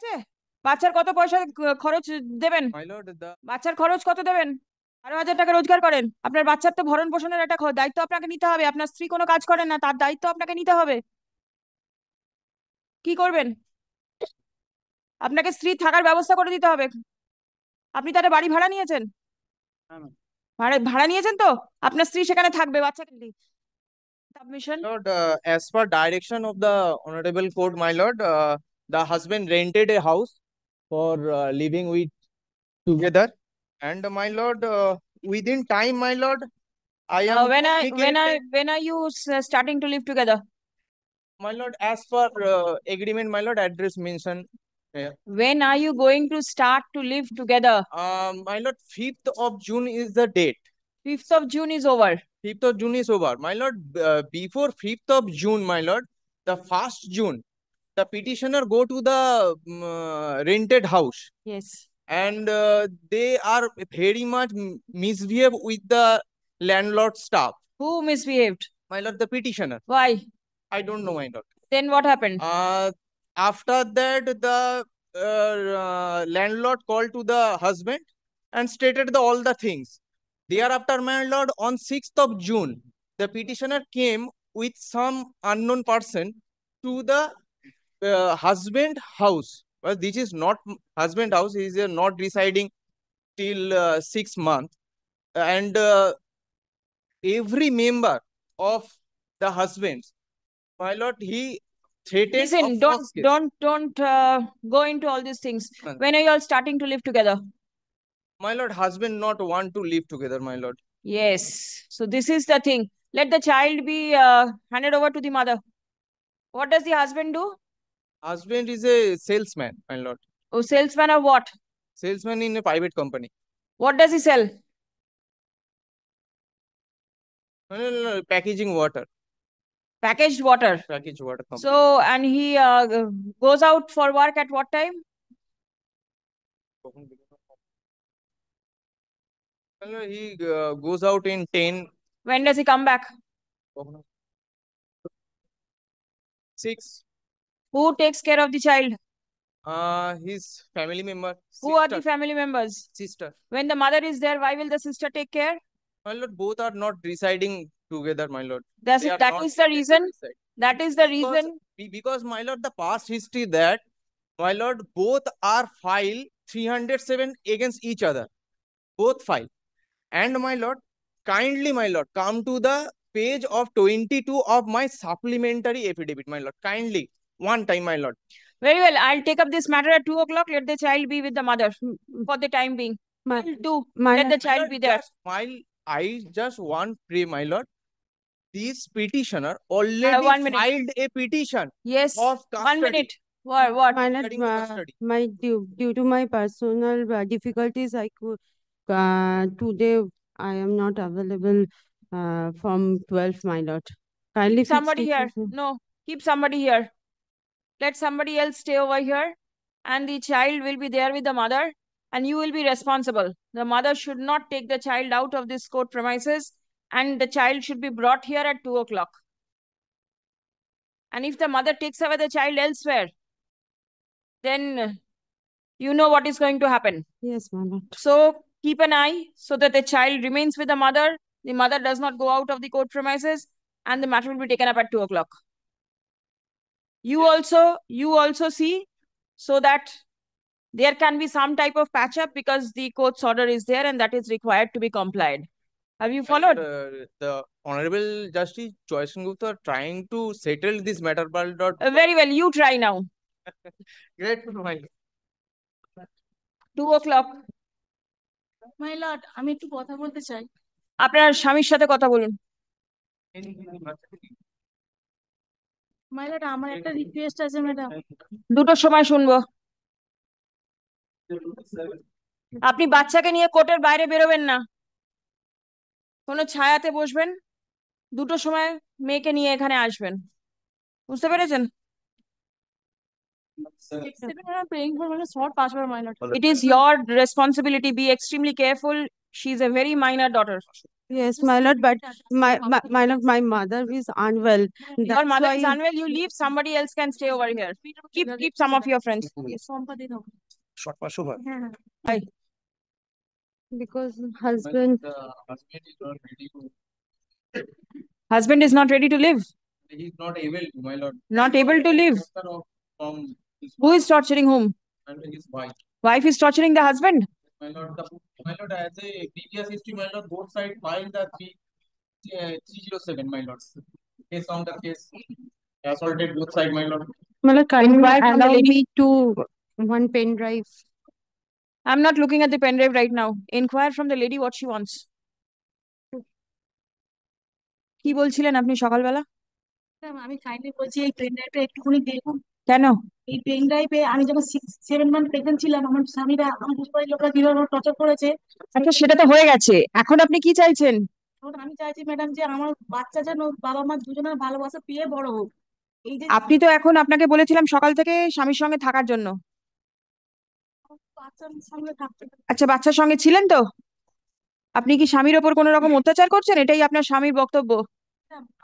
হচ্ছে বাচ্চার কত পয়সা খরচ দেবেন বাচ্চার খরচ কত দেবেন বারো হাজার টাকা রোজগার করেন আপনার বাচ্চার তো ভরণ পোষণের একটা দায়িত্ব আপনাকে নিতে হবে আপনার স্ত্রী কোনো কাজ করেন না তার দায়িত্ব আপনাকে নিতে হবে কি করবেন আপনাকে স্ত্রী থাকার ব্যবস্থা করে দিতে হবে আপনি তার বাড়ি ভাড়া নিয়েছেন ভাড়া ভাড়া নিয়েছেন তো আপনার স্ত্রী সেখানে থাকবে বাচ্চাকে নিয়ে submission. the husband rented a house for uh, living with together and my lord uh, within time my lord i uh, am when i when i when are you starting to live together my lord as per uh, agreement my lord address mentioned yeah. when are you going to start to live together um, my lord 5th of june is the date 5th of june is over 5th of june is over my lord uh, before 5th of june my lord the first june the petitioner go to the um, uh, rented house. Yes. And uh, they are very much misbehave with the landlord staff. Who misbehaved? My lord, the petitioner. Why? I don't know, my lord. Then what happened? Uh, after that, the uh, uh, landlord called to the husband and stated the, all the things. Thereafter, my lord, on 6th of June, the petitioner came with some unknown person to the uh, husband house. Well, this is not husband house. He is uh, not residing till uh, six month, and uh, every member of the husbands, my lord, he threatened. Listen, don't, don't don't uh, don't go into all these things. When are you all starting to live together? My lord, husband not want to live together. My lord. Yes. So this is the thing. Let the child be uh, handed over to the mother. What does the husband do? Husband is a salesman, my lord. Oh, salesman of what? Salesman in a private company. What does he sell? No, no, no, packaging water. Packaged water. Packaged water. Company. So, and he uh, goes out for work at what time? he uh, goes out in 10. When does he come back? 6. Who takes care of the child? Uh, his family member. Sister. Who are the family members? Sister. When the mother is there, why will the sister take care? My lord, both are not residing together, my lord. That's it. That is the reason. That is the reason. Because, my lord, the past history that, my lord, both are file 307 against each other. Both file. And, my lord, kindly, my lord, come to the page of 22 of my supplementary affidavit, my lord. Kindly one time, my lord. Very well. I'll take up this matter at two o'clock. Let the child be with the mother for the time being. My, do my let the child be there. While my, I just want pray, my lord. This petitioner already uh, filed a petition. Yes. Of One minute. What? What? My, lord, my, my due, due to my personal uh, difficulties, I could uh, today I am not available uh, from twelve, my lord. Kindly somebody here. No, keep somebody here let somebody else stay over here and the child will be there with the mother and you will be responsible. The mother should not take the child out of this court premises and the child should be brought here at 2 o'clock. And if the mother takes away the child elsewhere, then you know what is going to happen. Yes, ma'am. So keep an eye so that the child remains with the mother. The mother does not go out of the court premises and the matter will be taken up at 2 o'clock. you also you also see so that there can be some type of patch up because the court's order is there and that is required to be complied have you followed uh, the honorable justice Joyson Gupta trying to settle this matter but not... uh, very well you try now great my two o'clock my lord আমি একটু কথা বলতে চাই আপনার স্বামীর সাথে কথা বলুন ম্যাডাম আমার একটা রিকোয়েস্ট আছে ম্যাডাম দুটোর সময় শুনবো আপনি বাচ্চাকে নিয়ে কোর্টের বাইরে বেরোবেন না কোনো ছায়াতে বসবেন দুটোর সময় মেয়েকে নিয়ে এখানে আসবেন বুঝতে পেরেছেন It is your responsibility. Be extremely careful. She is a very minor daughter. Yes, my lord, but my, my, my lord, my mother is unwell. That's Your mother is unwell, you leave, somebody else can stay over here. Keep keep some of your friends. Mm-hmm. Short pass Hi. Because husband... Uh, husband is not ready to live. He is not able to, my lord. Not able to live. Who is torturing whom? Wife. wife is torturing the husband. My lord, the, my lord, as a previous history, my lord, both sides filed the 307, my lord. Case on the case. Assaulted both sides, my lord. My lord, can you allow me to one pen drive? I'm not looking at the pen drive right now. Inquire from the lady what she wants. কি বলছিলেন আপনি সকালবেলা আমি kindly বলছি এই pen ড্রাইভটা একটুখানি দেখুন কেন এই পেন ড্রাইভে আমি যখন সিক্স সেভেন মান্থ প্রেগনেন্ট ছিলাম আমার স্বামীরা আমার শ্বশুরবাড়ির লোকরা যেভাবে টর্চার করেছে আচ্ছা সেটা তো হয়ে গেছে এখন আপনি কি চাইছেন এখন আমি চাইছি ম্যাডাম যে আমার বাচ্চা যেন বাবা মা দুজনের ভালোবাসা পেয়ে বড় হোক এই যে আপনি তো এখন আপনাকে বলেছিলাম সকাল থেকে স্বামীর সঙ্গে থাকার জন্য আচ্ছা বাচ্চার সঙ্গে ছিলেন তো আপনি কি স্বামীর ওপর কোনো রকম অত্যাচার করছেন এটাই আপনার স্বামীর বক্তব্য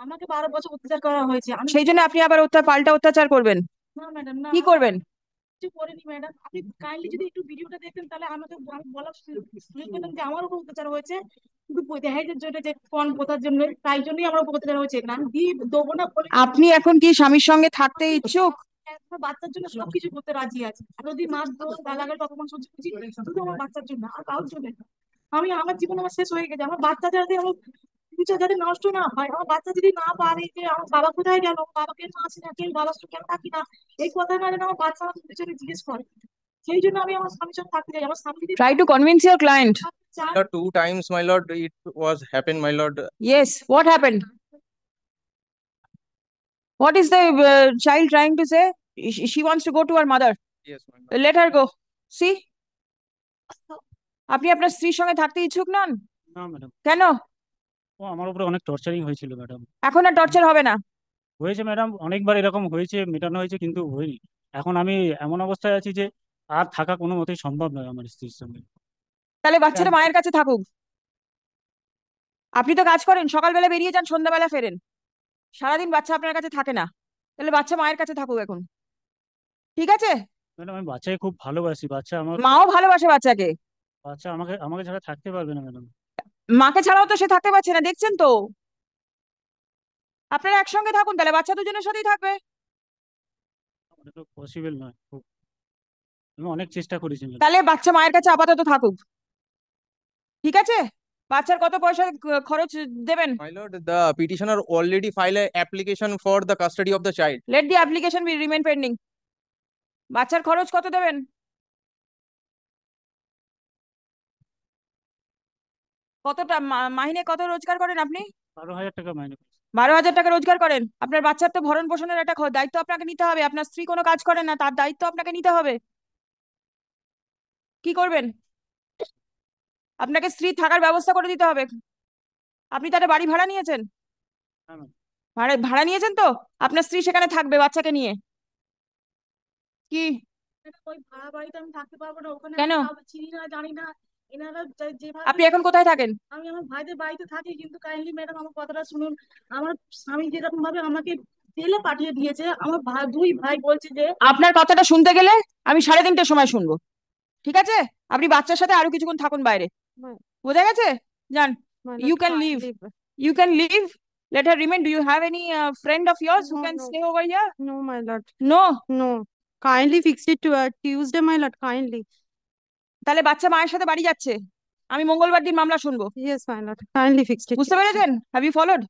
আমাকে বারো বছর অত্যাচার করা হয়েছে সেই জন্য আপনি আবার পাল্টা অত্যাচার করবেন না ম্যাডাম না কি করবেন কিছু ম্যাডাম আপনি কাইন্ডলি যদি একটু ভিডিওটা তাহলে আমি তাই জন্যই আমার না দেবো না আপনি এখন কি স্বামীর সঙ্গে থাকতে ইচ্ছুক বাচ্চার জন্য সবকিছু করতে রাজি আছে যদি মাস দোষ সহ্য শুধু আমার বাচ্চার জন্য আর কারোর জন্য না আমি আমার জীবন আমার শেষ হয়ে গেছে আমার বাচ্চা যাতে আমার ফিউচার যাতে নষ্ট না হয় আমার বাচ্চা যদি না পারে যে আমার বাবা কোথায় গেল বাবাকে না আছে না কেউ বাবার সঙ্গে কেন থাকি না এই কথা না যেন আমার বাচ্চা আমার ফিউচারে জিজ্ঞেস করে সেই জন্য আমি আমার স্বামীর সঙ্গে থাকতে চাই আমার স্বামী যদি try to convince your client two times my lord it was happen my lord yes what happened what is the child trying to say she wants to go to go mother let mother. Go see আপনি আপনার স্ত্রীর সঙ্গে থাকতে ইচ্ছুক নন কেন ও আমার উপরে অনেক টর্চারিং হয়েছিল ম্যাডাম এখন আর টর্চার হবে না হয়েছে ম্যাডাম অনেকবার এরকম হয়েছে মেটানো হয়েছে কিন্তু হয়নি এখন আমি এমন অবস্থায় আছি যে আর থাকা কোনো মতেই সম্ভব নয় আমার স্ত্রীর সঙ্গে তাহলে বাচ্চাটা মায়ের কাছে থাকুক আপনি তো কাজ করেন সকালবেলা বেরিয়ে যান সন্ধ্যাবেলা ফেরেন সারাদিন বাচ্চা আপনার কাছে থাকে না তাহলে বাচ্চা মায়ের কাছে থাকুক এখন ঠিক আছে ম্যাডাম আমি বাচ্চাকে খুব ভালোবাসি বাচ্চা আমার মাও ভালোবাসে বাচ্চাকে বাচ্চা আমাকে আমাকে ছাড়া থাকতে পারবে না ম্যাডাম মাকে ছাড়াও তো সে থাকতে পারছে না দেখছেন তো আপনারা একসঙ্গে থাকুন তাহলে বাচ্চা দুজনের সাথেই থাকবে তাহলে বাচ্চা মায়ের কাছে আপাতত থাকুক ঠিক আছে বাচ্চার কত পয়সা খরচ দেবেন my lord the petitioner already filed an application for the custody of the child let the application be remain pending বাচ্চার খরচ কত দেবেন কতটা মাহিনে কত রোজগার করেন আপনি বারো হাজার টাকা রোজগার করেন আপনার বাচ্চার তো ভরণ পোষণের একটা দায়িত্ব আপনাকে নিতে হবে আপনার স্ত্রী কোনো কাজ করেন না তার দায়িত্ব আপনাকে নিতে হবে কি করবেন আপনাকে স্ত্রী থাকার ব্যবস্থা করে দিতে হবে আপনি তাহলে বাড়ি ভাড়া নিয়েছেন ভাড়া ভাড়া নিয়েছেন তো আপনার স্ত্রী সেখানে থাকবে বাচ্চাকে নিয়ে কি কেন আপনি এখন কোথায় থাকেন আমি আমার ভাইদের বাড়িতে থাকি কিন্তু কাইন্ডলি ম্যাডাম আমার কথাটা শুনুন আমার স্বামী যেরকম ভাবে আমাকে জেলে পাঠিয়ে দিয়েছে আমার দুই ভাই বলছে যে আপনার কথাটা শুনতে গেলে আমি সাড়ে তিনটের সময় শুনবো ঠিক আছে আপনি বাচ্চার সাথে আরো কিছুক্ষণ থাকুন বাইরে বোঝা গেছে যান you can leave you can leave let her remain do you have any friend of yours who can stay over here no my lord no no kindly fix it to Tuesday my lord kindly তাহলে বাচ্চা মায়ের সাথে বাড়ি যাচ্ছে আমি মঙ্গলবার দিন মামলা শুনবো yes my lord kindly fixed বুঝতে পেরেছেন have you followed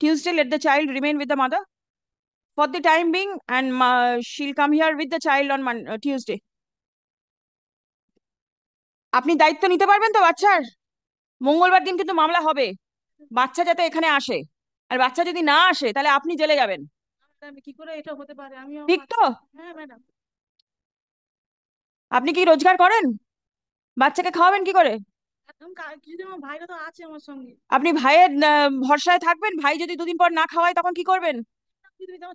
Tuesday let the child remain with the mother for the time being and she'll come here with the child on Tuesday আপনি দায়িত্ব নিতে পারবেন তো বাচ্চার মঙ্গলবার দিন কিন্তু মামলা হবে বাচ্চা যাতে এখানে আসে আর বাচ্চা যদি না আসে তাহলে আপনি জেলে যাবেন কি করে এটা হতে পারে আমি ঠিক তো হ্যাঁ ম্যাডাম আপনি কি রোজগার করেন বাচ্চাকে খাওয়াবেন কি করে ভাইরা আছে আমার সঙ্গে আপনি ভাইয়ের ভরসায় থাকবেন ভাই যদি দুদিন পর না খাওয়ায় তখন কি করবেন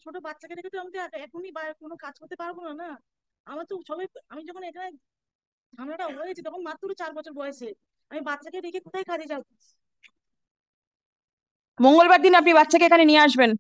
ছোট বাচ্চাকে রেখে তো আমি এখনই কোনো কাজ করতে পারবো না না আমার তো সবাই আমি যখন এখানে ঝামেলাটা গেছি তখন মাত্র চার বছর বয়সে আমি বাচ্চাকে রেখে কোথায় কাজে যাব মঙ্গলবার দিন আপনি বাচ্চাকে এখানে নিয়ে আসবেন